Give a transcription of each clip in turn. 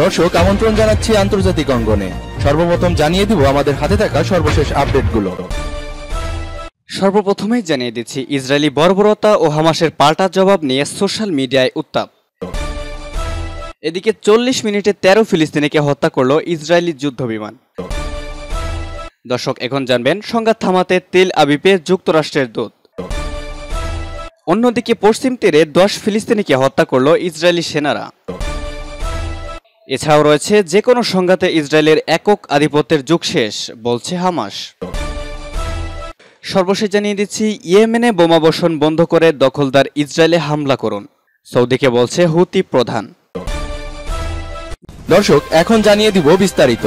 দর্শক আমন্ত্রণ জানাচ্ছি আন্তর্জাতিক অঙ্গনে সর্বপ্রথম জানিয়ে দিব আমাদের হাতে থাকা সর্বশেষ আপডেটগুলো সর্বপ্রথমেই জানিয়ে দিচ্ছি ইসরায়েলি বর্বরতা ও হামাসের পাল্টা জবাব নিয়ে সোশ্যাল মিডিয়ায় উত্তাপ এদিকে চল্লিশ মিনিটে তেরো ফিলিস্তিনিকে হত্যা করল ইসরায়েলি যুদ্ধ বিমান দর্শক এখন জানবেন সংঘাত থামাতে তেল আবিপে যুক্তরাষ্ট্রের দূত অন্যদিকে পশ্চিম তীরে দশ ফিলিস্তিনিকে হত্যা করল ইসরায়েলি সেনারা এছাড়াও রয়েছে যে কোনো সংঘাতে ইসরায়েলের একক আধিপত্যের যুগ শেষ বলছে হামাস সর্বশেষ জানিয়ে দিচ্ছি ইয়েমেনে বোমা বসন বন্ধ করে দখলদার ইসরায়েলে হামলা করুন সৌদিকে বলছে হুতি প্রধান দর্শক এখন জানিয়ে দিব বিস্তারিত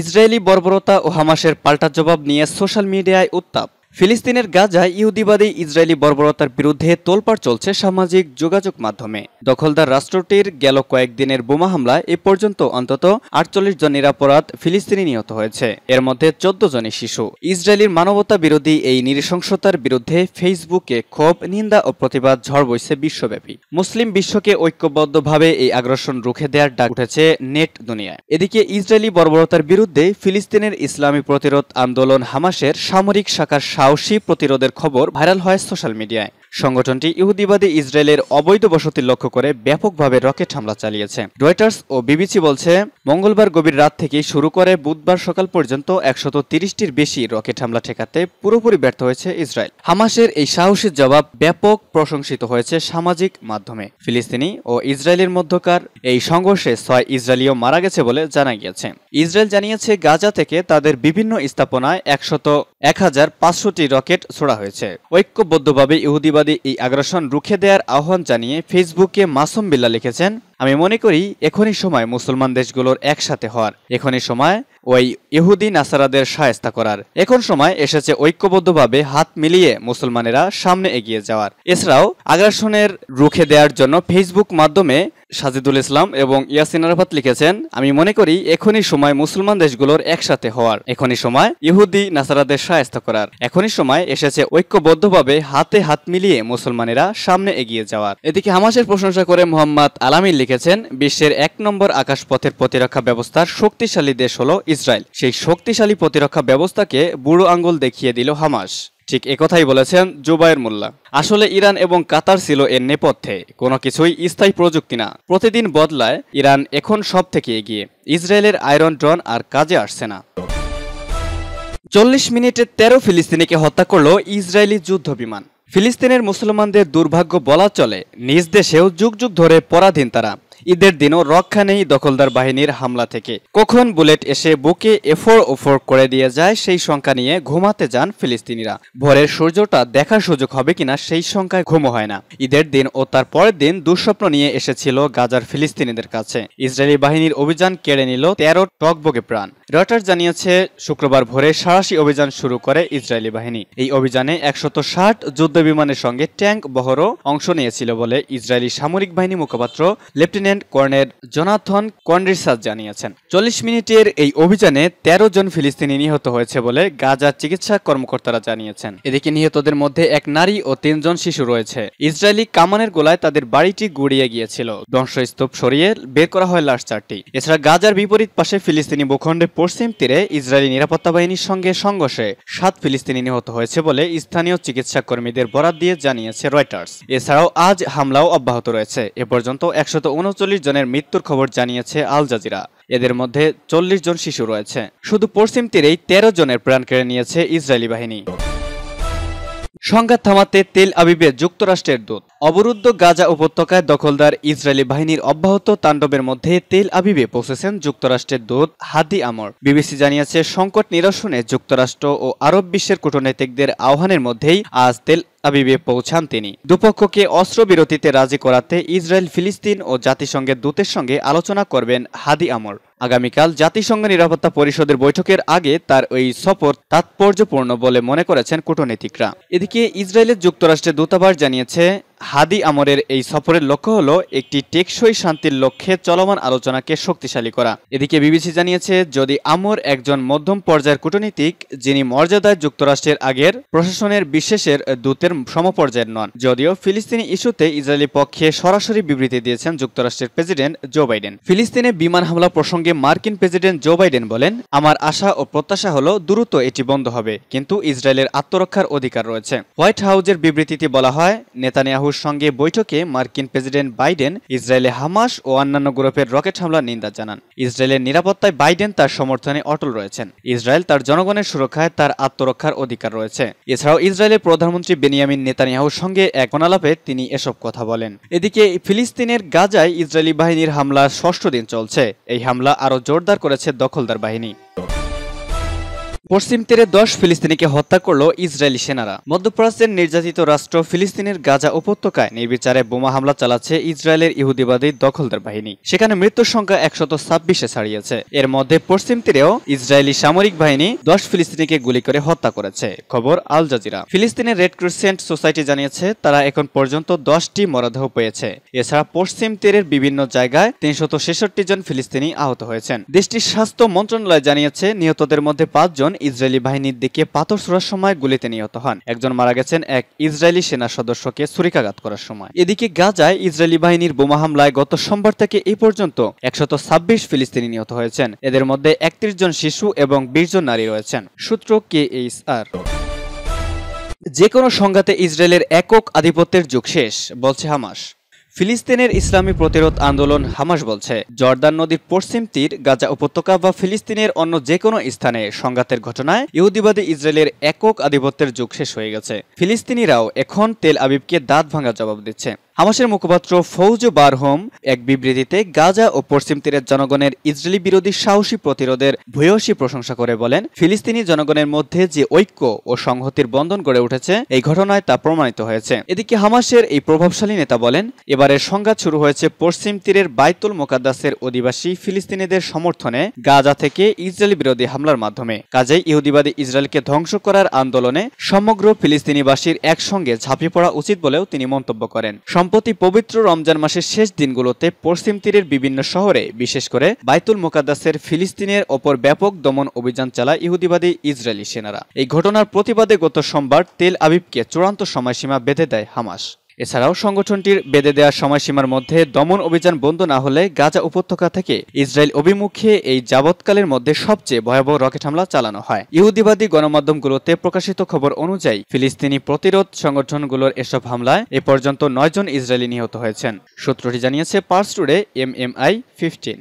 ইসরায়েলি বর্বরতা ও হামাসের পাল্টা জবাব নিয়ে সোশ্যাল মিডিয়ায় উত্তাপ ফিলিস্তিনের গাজায় ইহুদিবাদী ইসরায়েলি বর্বরতার বিরুদ্ধে তোলপাড় চলছে সামাজিক যোগাযোগ মাধ্যমে দখলদার রাষ্ট্রটির গেল কয়েকদিনের বোমা হামলায় এ পর্যন্ত অন্তত আটচল্লিশ জন নিরাপরাধ ফিলিস্তিনি নিহত হয়েছে এর মধ্যে চোদ্দ জনই শিশু ইসরায়েলির মানবতা বিরোধী এই নৃশংসতার বিরুদ্ধে ফেসবুকে ক্ষোভ নিন্দা ও প্রতিবাদ ঝড় বইছে বিশ্বব্যাপী মুসলিম বিশ্বকে ঐক্যবদ্ধভাবে এই আগ্রাসন রুখে দেওয়ার ডাক উঠেছে নেট দুনিয়ায় এদিকে ইসরায়েলি বর্বরতার বিরুদ্ধে ফিলিস্তিনের ইসলামী প্রতিরোধ আন্দোলন হামাসের সামরিক শাখার সাহসী প্রতিরোধের খবর ভাইরাল হয় সোশ্যাল মিডিয়ায় সংগঠনটি ইহুদিবাদী ইসরায়েলের অবৈধ বসতি লক্ষ্য করে ব্যাপকভাবে রকেট হামলা চালিয়েছে রয়টার্স ও বিবিসি বলছে মঙ্গলবার গভীর রাত থেকে শুরু করে বুধবার সকাল পর্যন্ত একশত তিরিশটির বেশি রকেট হামলা ঠেকাতে পুরোপুরি ব্যর্থ হয়েছে ইসরায়েল হামাসের এই সাহসী জবাব ব্যাপক প্রশংসিত হয়েছে সামাজিক মাধ্যমে ফিলিস্তিনি ও ইসরায়েলের মধ্যকার এই সংঘর্ষে ছয় ইসরায়েলীয় মারা গেছে বলে জানা গিয়েছে ইসরায়েল জানিয়েছে গাজা থেকে তাদের বিভিন্ন স্থাপনায় একশত এক হাজার পাঁচশোটি রকেট ছোড়া হয়েছে ঐক্যবদ্ধভাবে ইহুদিবাদ মৌলবাদী এই আগ্রাসন রুখে দেওয়ার আহ্বান জানিয়ে ফেসবুকে মাসুম বিল্লা লিখেছেন আমি মনে করি এখনই সময় মুসলমান দেশগুলোর একসাথে হওয়ার এখনই সময় ওই ইহুদি নাসারাদের সায়স্তা করার এখন সময় এসেছে ঐক্যবদ্ধভাবে হাত মিলিয়ে মুসলমানেরা সামনে এগিয়ে যাওয়ার এছাড়াও আগ্রাসনের রুখে দেওয়ার জন্য ফেসবুক মাধ্যমে সাজিদুল ইসলাম এবং ইয়াসিন আরাফাত লিখেছেন আমি মনে করি এখনই সময় মুসলমান দেশগুলোর একসাথে হওয়ার এখনই সময় ইহুদি নাসারাদের সায়স্তা করার এখনই সময় এসেছে ঐক্যবদ্ধভাবে হাতে হাত মিলিয়ে মুসলমানেরা সামনে এগিয়ে যাওয়ার এদিকে হামাসের প্রশংসা করে মোহাম্মদ আলামিন লিখে লিখেছেন বিশ্বের এক নম্বর আকাশপথের প্রতিরক্ষা ব্যবস্থার শক্তিশালী দেশ হল ইসরায়েল সেই শক্তিশালী প্রতিরক্ষা ব্যবস্থাকে বুড়ো আঙ্গুল দেখিয়ে দিল হামাস ঠিক একথাই বলেছেন জুবায়ের মোল্লা আসলে ইরান এবং কাতার ছিল এর নেপথ্যে কোনো কিছুই স্থায়ী প্রযুক্তি না প্রতিদিন বদলায় ইরান এখন সব থেকে এগিয়ে ইসরায়েলের আয়রন ড্রন আর কাজে আসছে না চল্লিশ মিনিটে তেরো ফিলিস্তিনিকে হত্যা করল ইসরায়েলি যুদ্ধ বিমান ফিলিস্তিনের মুসলমানদের দুর্ভাগ্য বলা চলে নিজ দেশেও যুগ যুগ ধরে পরাধীন তারা ঈদের দিনও রক্ষা নেই দখলদার বাহিনীর হামলা থেকে কখন বুলেট এসে বুকে এফোর ওফোর করে দিয়ে যায় সেই সংখ্যা নিয়ে ঘুমাতে যান ফিলিস্তিনিরা ভোরের সূর্যটা দেখার সুযোগ হবে কিনা সেই সংখ্যায় ঘুমো হয় না ঈদের দিন ও তার পরের দিন দুঃস্বপ্ন নিয়ে এসেছিল গাজার ফিলিস্তিনিদের কাছে ইসরায়েলি বাহিনীর অভিযান কেড়ে নিল তেরো টকবগে প্রাণ রটার জানিয়েছে শুক্রবার ভোরে সারাশি অভিযান শুরু করে ইসরায়েলি বাহিনী এই অভিযানে একশত ষাট যুদ্ধ বিমানের সঙ্গে ট্যাঙ্ক বহরও অংশ নিয়েছিল বলে ইসরায়েলি সামরিক বাহিনী মুখপাত্র লেফটেন্যান্ট লেফটেন্যান্ট কর্নেল জোনাথন কন্ডিসাস জানিয়েছেন চল্লিশ মিনিটের এই অভিযানে ১৩ জন ফিলিস্তিনি নিহত হয়েছে বলে গাজার চিকিৎসা কর্মকর্তারা জানিয়েছেন এদিকে নিহতদের মধ্যে এক নারী ও তিনজন শিশু রয়েছে ইসরায়েলি কামানের গোলায় তাদের বাড়িটি গুড়িয়ে গিয়েছিল ধ্বংসস্তূপ সরিয়ে বের করা হয় লাশ চারটি এছাড়া গাজার বিপরীত পাশে ফিলিস্তিনি ভূখণ্ডের পশ্চিম তীরে ইসরায়েলি নিরাপত্তা বাহিনীর সঙ্গে সংঘর্ষে সাত ফিলিস্তিনি নিহত হয়েছে বলে স্থানীয় চিকিৎসা কর্মীদের বরাদ দিয়ে জানিয়েছে রয়টার্স এছাড়াও আজ হামলাও অব্যাহত রয়েছে এ পর্যন্ত একশত উনচল্লিশ জনের মৃত্যুর খবর জানিয়েছে আল জাজিরা এদের মধ্যে চল্লিশ জন শিশু রয়েছে শুধু পশ্চিম তীরেই তেরো জনের প্রাণ কেড়ে নিয়েছে ইসরায়েলি বাহিনী সংঘাত থামাতে তেল আবিবে যুক্তরাষ্ট্রের দূত অবরুদ্ধ গাজা উপত্যকায় দখলদার ইসরায়েলি বাহিনীর অব্যাহত তাণ্ডবের মধ্যে তেল আবিবে পৌঁছেছেন যুক্তরাষ্ট্রের দূত হাদি আমর বিবিসি জানিয়েছে সংকট নিরসনে যুক্তরাষ্ট্র ও আরব বিশ্বের কূটনৈতিকদের আহ্বানের মধ্যেই আজ তেল আবিবে পৌঁছান তিনি দুপক্ষকে অস্ত্রবিরতিতে রাজি করাতে ইসরায়েল ফিলিস্তিন ও জাতিসংঘের দূতের সঙ্গে আলোচনা করবেন হাদি আমর আগামীকাল জাতিসংঘ নিরাপত্তা পরিষদের বৈঠকের আগে তার ওই সফর তাৎপর্যপূর্ণ বলে মনে করেছেন কূটনীতিকরা এদিকে ইসরায়েলের যুক্তরাষ্ট্রের দূতাবাস জানিয়েছে হাদি আমরের এই সফরের লক্ষ্য হল একটি টেকসই শান্তির লক্ষ্যে চলমান আলোচনাকে শক্তিশালী করা এদিকে বিবিসি জানিয়েছে যদি আমর একজন মধ্যম পর্যায়ের কূটনীতিক যিনি মর্যাদায় যুক্তরাষ্ট্রের আগের প্রশাসনের বিশেষের দূতের সমপর্যায়ের নন যদিও ফিলিস্তিনি ইস্যুতে ইসরায়েলি পক্ষে সরাসরি বিবৃতি দিয়েছেন যুক্তরাষ্ট্রের প্রেসিডেন্ট জো বাইডেন ফিলিস্তিনে বিমান হামলা প্রসঙ্গে মার্কিন প্রেসিডেন্ট জো বাইডেন বলেন আমার আশা ও প্রত্যাশা হল দ্রুত এটি বন্ধ হবে কিন্তু ইসরায়েলের আত্মরক্ষার অধিকার রয়েছে হোয়াইট হাউজের বিবৃতিতে বলা হয় নেতানিয়াহু নেতানিয়াহুর সঙ্গে বৈঠকে মার্কিন প্রেসিডেন্ট বাইডেন ইসরায়েলে হামাস ও অন্যান্য গ্রুপের রকেট হামলার নিন্দা জানান ইসরায়েলের নিরাপত্তায় বাইডেন তার সমর্থনে অটল রয়েছেন ইসরায়েল তার জনগণের সুরক্ষায় তার আত্মরক্ষার অধিকার রয়েছে এছাড়াও ইসরায়েলের প্রধানমন্ত্রী বেনিয়ামিন নেতানিয়াহুর সঙ্গে এক অনালাপে তিনি এসব কথা বলেন এদিকে ফিলিস্তিনের গাজায় ইসরায়েলি বাহিনীর হামলা ষষ্ঠ দিন চলছে এই হামলা আরও জোরদার করেছে দখলদার বাহিনী পশ্চিম তীরে দশ ফিলিস্তিনিকে হত্যা করল ইসরায়েলি সেনারা মধ্যপ্রাচ্যের নির্যাতিত রাষ্ট্র ফিলিস্তিনের গাজা উপত্যকায় নির্বিচারে বোমা হামলা চালাচ্ছে ইসরায়েলের ইহুদিবাদী দখলদার বাহিনী সেখানে মৃত্যুর সংখ্যা একশত ছাব্বিশে ছাড়িয়েছে এর মধ্যে পশ্চিম তীরেও ইসরায়েলি সামরিক বাহিনী দশ ফিলিস্তিনিকে গুলি করে হত্যা করেছে খবর আল জাজিরা ফিলিস্তিনের রেড ক্রিসেন্ট সোসাইটি জানিয়েছে তারা এখন পর্যন্ত দশটি মরাদেহ পেয়েছে এছাড়া পশ্চিম তীরের বিভিন্ন জায়গায় তিনশত জন ফিলিস্তিনি আহত হয়েছেন দেশটির স্বাস্থ্য মন্ত্রণালয় জানিয়েছে নিহতদের মধ্যে পাঁচজন ইসরায়েলি বাহিনীর দিকে পাথর ছোড়ার সময় গুলিতে নিহত হন একজন মারা গেছেন এক ইসরায়েলি সেনা সদস্যকে ছুরিকাঘাত করার সময় এদিকে গাজায় ইসরায়েলি বাহিনীর বোমা হামলায় গত সোমবার থেকে এই পর্যন্ত একশত ছাব্বিশ ফিলিস্তিনি নিহত হয়েছেন এদের মধ্যে একত্রিশ জন শিশু এবং বিশ জন নারী রয়েছেন সূত্র কে এইচ আর যে কোনো সংঘাতে ইসরায়েলের একক আধিপত্যের যুগ শেষ বলছে হামাস ফিলিস্তিনের ইসলামী প্রতিরোধ আন্দোলন হামাস বলছে জর্দান নদীর পশ্চিম তীর গাজা উপত্যকা বা ফিলিস্তিনের অন্য যে কোনো স্থানে সংঘাতের ঘটনায় ইহুদিবাদী ইসরায়েলের একক আধিপত্যের যুগ শেষ হয়ে গেছে ফিলিস্তিনিরাও এখন তেল আবিবকে দাঁত ভাঙা জবাব দিচ্ছে হামাসের মুখপাত্র ফৌজ বারহোম এক বিবৃতিতে গাজা ও পশ্চিম তীরের জনগণের ইসরায়েলি বিরোধী সাহসী প্রতিরোধের ভূয়সী প্রশংসা করে বলেন ফিলিস্তিনি জনগণের মধ্যে যে ঐক্য ও সংহতির বন্ধন গড়ে উঠেছে এই ঘটনায় তা প্রমাণিত হয়েছে এদিকে হামাসের এই প্রভাবশালী নেতা বলেন এবারের সংঘাত শুরু হয়েছে পশ্চিম তীরের বাইতুল মোকাদ্দাসের অধিবাসী ফিলিস্তিনিদের সমর্থনে গাজা থেকে ইসরায়েলি বিরোধী হামলার মাধ্যমে কাজেই ইহুদিবাদী ইসরায়েলকে ধ্বংস করার আন্দোলনে সমগ্র ফিলিস্তিনিবাসীর একসঙ্গে ঝাঁপিয়ে পড়া উচিত বলেও তিনি মন্তব্য করেন সম্প্রতি পবিত্র রমজান মাসের শেষ দিনগুলোতে পশ্চিম তীরের বিভিন্ন শহরে বিশেষ করে বাইতুল মোকাদ্দাসের ফিলিস্তিনের ওপর ব্যাপক দমন অভিযান চালায় ইহুদিবাদী ইসরায়েলি সেনারা এই ঘটনার প্রতিবাদে গত সোমবার তেল আবিবকে চূড়ান্ত সময়সীমা বেঁধে দেয় হামাস এছাড়াও সংগঠনটির বেঁধে দেওয়া সময়সীমার মধ্যে দমন অভিযান বন্ধ না হলে গাজা উপত্যকা থেকে ইসরায়েল অভিমুখে এই যাবৎকালের মধ্যে সবচেয়ে ভয়াবহ রকেট হামলা চালানো হয় ইহুদিবাদী গণমাধ্যমগুলোতে প্রকাশিত খবর অনুযায়ী ফিলিস্তিনি প্রতিরোধ সংগঠনগুলোর এসব হামলায় এ পর্যন্ত নয়জন ইসরায়েলি নিহত হয়েছেন সূত্রটি জানিয়েছে Pars Today M M I fifteen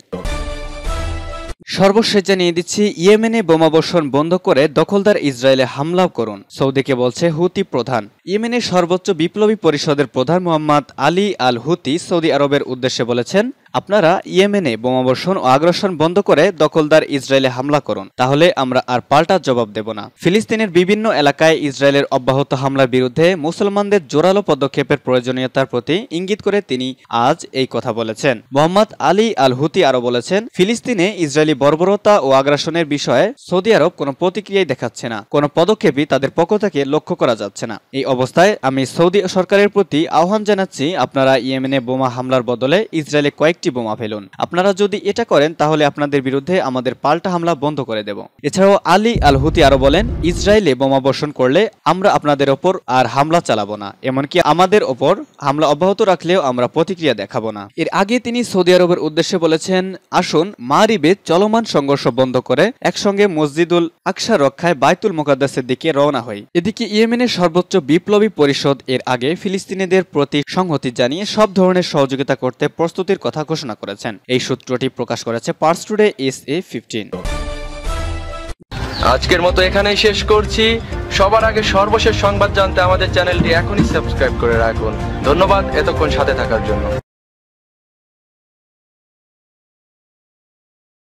সর্বশেষ জানিয়ে দিচ্ছি ইয়েমেনে বোমাবর্ষণ বন্ধ করে দখলদার ইসরায়েলে হামলাও করুন সৌদিকে বলছে হুতি প্রধান ইয়েমেনের সর্বোচ্চ বিপ্লবী পরিষদের প্রধান Mohammed Ali al Houthi Saudi আরবের উদ্দেশ্যে বলেছেন আপনারা ইয়েমেনে বোমাবর্ষণ ও আগ্রাসন বন্ধ করে দখলদার ইসরায়েলে হামলা করুন তাহলে আমরা আর পাল্টা জবাব দেব না ফিলিস্তিনের বিভিন্ন এলাকায় ইসরায়েলের অব্যাহত হামলার বিরুদ্ধে মুসলমানদের জোরালো পদক্ষেপের প্রয়োজনীয়তার প্রতি ইঙ্গিত করে তিনি আজ এই কথা বলেছেন মোহাম্মদ আলী আল হুতি আরও বলেছেন ফিলিস্তিনে ইসরায়েলি বর্বরতা ও আগ্রাসনের বিষয়ে সৌদি আরব কোনো প্রতিক্রিয়াই দেখাচ্ছে না কোনো পদক্ষেপই তাদের পক্ষ থেকে লক্ষ্য করা যাচ্ছে না এই অবস্থায় আমি সৌদি সরকারের প্রতি আহ্বান জানাচ্ছি আপনারা ইয়েমেনে বোমা হামলার বদলে ইসরায়েলে কয়েক একটি বোমা ফেলুন আপনারা যদি এটা করেন তাহলে আপনাদের বিরুদ্ধে আমাদের পাল্টা হামলা বন্ধ করে দেব এছাড়াও আলী আল হুতি আরো বলেন ইসরায়েলে বোমা বর্ষণ করলে আমরা আপনাদের ওপর আর হামলা চালাবো না এমনকি আমাদের ওপর হামলা অব্যাহত রাখলেও আমরা প্রতিক্রিয়া দেখাবো না এর আগে তিনি সৌদি আরবের উদ্দেশ্যে বলেছেন আসুন মারিবে চলমান সংঘর্ষ বন্ধ করে একসঙ্গে মসজিদুল আকসা রক্ষায় বাইতুল মোকাদ্দাসের দিকে রওনা হই এদিকে ইয়েমেনের সর্বোচ্চ বিপ্লবী পরিষদ এর আগে ফিলিস্তিনিদের প্রতি সংহতি জানিয়ে সব ধরনের সহযোগিতা করতে প্রস্তুতির কথা ঘোষণা করেছেন এই সূত্রটি প্রকাশ করেছে Pars Today S A fifteen আজকের মতো এখানেই শেষ করছি সবার আগে সর্বশেষ সংবাদ জানতে আমাদের চ্যানেলটি এখনই সাবস্ক্রাইব করে রাখুন ধন্যবাদ এতক্ষণ সাথে থাকার জন্য